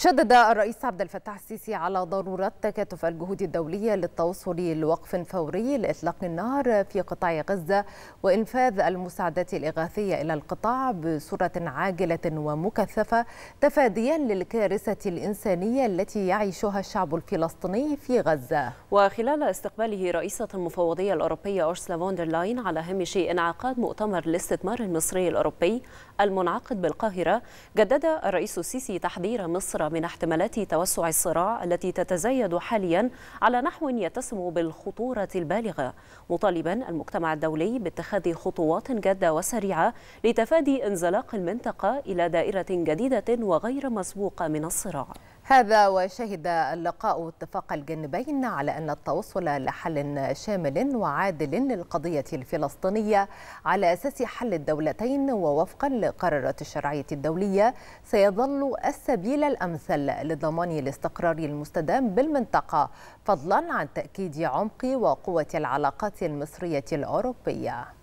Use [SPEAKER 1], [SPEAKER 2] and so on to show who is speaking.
[SPEAKER 1] شدد الرئيس عبد الفتاح السيسي على ضرورة تكاتف الجهود الدولية للتوصل لوقف فوري لإطلاق النار في قطاع غزة وإنفاذ المساعدات الإغاثية إلى القطاع بصورة عاجلة ومكثفة تفاديا للكارثة الإنسانية التي يعيشها الشعب الفلسطيني في غزة
[SPEAKER 2] وخلال استقباله رئيسة المفوضية الأوروبية أرسلا فوندرلاين على هامش انعقاد مؤتمر الاستثمار المصري الأوروبي المنعقد بالقاهرة جدد الرئيس السيسي تحذير مصر من احتمالات توسع الصراع التي تتزايد حاليا على نحو يتسم بالخطورة البالغة مطالبا المجتمع الدولي باتخاذ خطوات جادة وسريعة لتفادي انزلاق المنطقة إلى دائرة جديدة وغير مسبوقة من الصراع
[SPEAKER 1] هذا وشهد اللقاء اتفاق الجانبين على أن التوصل لحل شامل وعادل للقضية الفلسطينية على أساس حل الدولتين ووفقا لقرارات الشرعية الدولية سيظل السبيل الأمثل لضمان الاستقرار المستدام بالمنطقة فضلا عن تأكيد عمق وقوة العلاقات المصرية الأوروبية